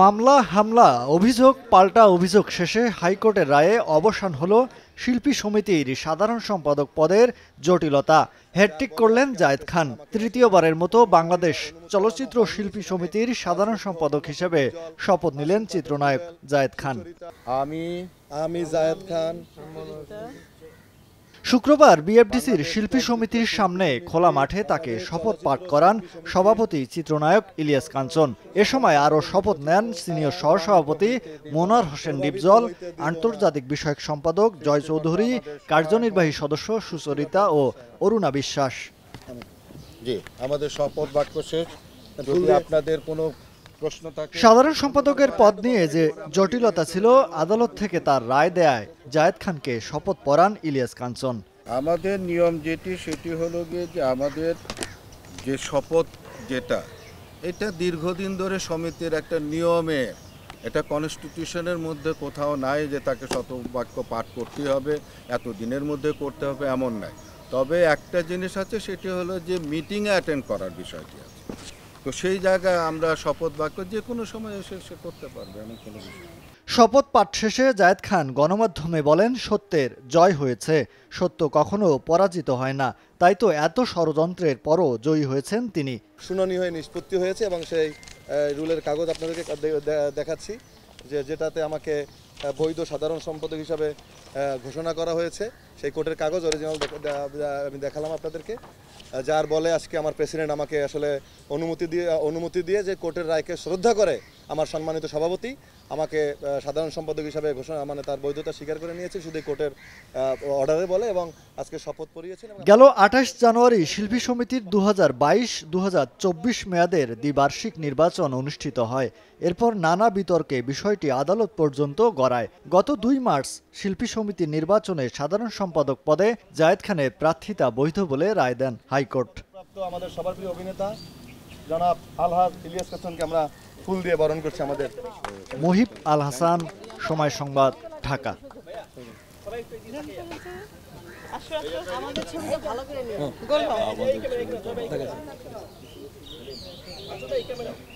মামলা হামলা অভিযোগ পাল্টা অভিযোগ শেষে হাইকোর্টের রায়ে অবসান হল শিল্পী সমিতির সাধারণ সম্পাদক পদের জটিলতা হ্যাটট্রিক করলেন জায়েদ খান তৃতীয়বারের মতো বাংলাদেশ চলচ্চিত্র শিল্পী সমিতির সাধারণ সম্পাদক হিসেবে শপথ নিলেন চিত্রনায়ক জায়দ খান আমি আমি জায়েদ খান শুক্রবার বিএফডিসির শিল্পী সমিতির সামনে খোলা মাঠে তাকে শপথ পাঠ করান সভাপতি চিত্রনায়ক ইলিয়াস কাঞ্চন এ সময় আরও শপথ নেন সিনিয়র সহসভাপতি মোনার হোসেন ডিপজল আন্তর্জাতিক বিষয়ক সম্পাদক জয় চৌধুরী কার্যনির্বাহী সদস্য সুচরিতা ও অরুণা বিশ্বাস জি আমাদের শপথ আপনাদের কোনো সাধারণ সম্পাদকের পদ নিয়ে যে জটিলতা ছিল আদালত থেকে তার রায় দেয় জায়েদ খানকে শপথ পড়ান ইলিয়াস কাঞ্চন আমাদের নিয়ম যেটি সেটি হলো গিয়ে যে আমাদের যে শপথ যেটা এটা দীর্ঘদিন ধরে সমিতির একটা নিয়মে এটা কনস্টিটিউশনের মধ্যে কোথাও নাই যে তাকে শতবাক্য পাঠ করতে হবে এত দিনের মধ্যে করতে হবে এমন নাই তবে একটা জিনিস আছে সেটি হলো যে মিটিংয়ে অ্যাটেন্ড করার বিষয়টি আছে তো সেই জায়গায় আমরা শপথ বাক্য যে কোনো সময় এসে সে করতে পারবে এমন কোনো বিষয় শপথ পাঠ শেষে জায়েদ খান গণমাধ্যমে বলেন সত্যের জয় হয়েছে সত্য কখনো পরাজিত হয় না তাই তো এত ষড়যন্ত্রের পরও জয়ী হয়েছেন তিনি শুনানি হয়ে নিষ্পত্তি হয়েছে এবং সেই রুলের কাগজ আপনাদেরকে দেখাচ্ছি যে যেটাতে আমাকে বৈধ সাধারণ সম্পাদক হিসাবে ঘোষণা করা হয়েছে সেই কোর্টের কাগজ অরিজিনাল আমি দেখালাম আপনাদেরকে যার বলে আজকে আমার প্রেসিডেন্ট আমাকে আসলে অনুমতি দিয়ে অনুমতি দিয়ে যে কোর্টের রায়কে শ্রদ্ধা করে আমার সম্মানিত সভাপতি আমাকে সাধারণ সম্পাদক হিসাবে ঘোষণা মানে তার বৈধতা স্বীকার করে নিয়েছে শুধু কোর্টের অর্ডারে বলে এবং আজকে শপথ পড়িয়েছেন গেল আঠাশ জানুয়ারি শিল্পী সমিতির দু হাজার বাইশ দু হাজার চব্বিশ মেয়াদের দ্বিবার্ষিক নির্বাচন অনুষ্ঠিত হয় এরপর নানা বিতর্কে বিষয়টি আদালত পর্যন্ত গড়ায় গত দুই মার্চ শিল্পী সমিতির নির্বাচনে সাধারণ সম্পাদক পদে জায়দ খানের প্রার্থিতা বৈধ বলে রায় দেন হাইকোর্ট আমাদের সবার প্রিয় অভিনেতা জনাব আলহাজ ইলিয়াস কাছনকে আমরা ফুল দিয়ে বরণ করছে আমাদের মহিব আল হাসান সময় সংবাদ ঢাকা আমাদের ভালো করে নিয়ে